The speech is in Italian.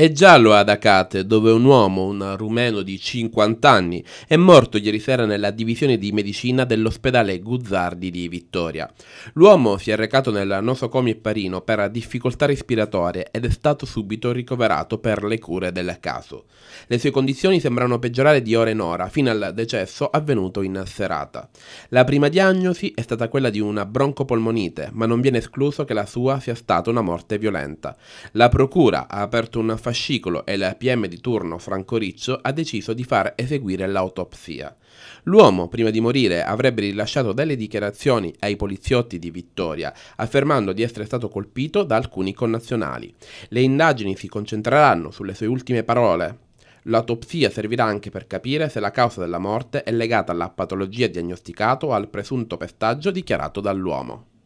È giallo ad Acate, dove un uomo, un rumeno di 50 anni, è morto ieri sera nella divisione di medicina dell'ospedale Guzzardi di Vittoria. L'uomo si è recato nel nosocomio Parino per difficoltà respiratorie ed è stato subito ricoverato per le cure del caso. Le sue condizioni sembrano peggiorare di ora in ora, fino al decesso avvenuto in serata. La prima diagnosi è stata quella di una broncopolmonite, ma non viene escluso che la sua sia stata una morte violenta. La procura ha aperto un fascicolo e PM di turno Franco Riccio ha deciso di far eseguire l'autopsia. L'uomo, prima di morire, avrebbe rilasciato delle dichiarazioni ai poliziotti di Vittoria, affermando di essere stato colpito da alcuni connazionali. Le indagini si concentreranno sulle sue ultime parole, L'autopsia servirà anche per capire se la causa della morte è legata alla patologia diagnosticata o al presunto pestaggio dichiarato dall'uomo.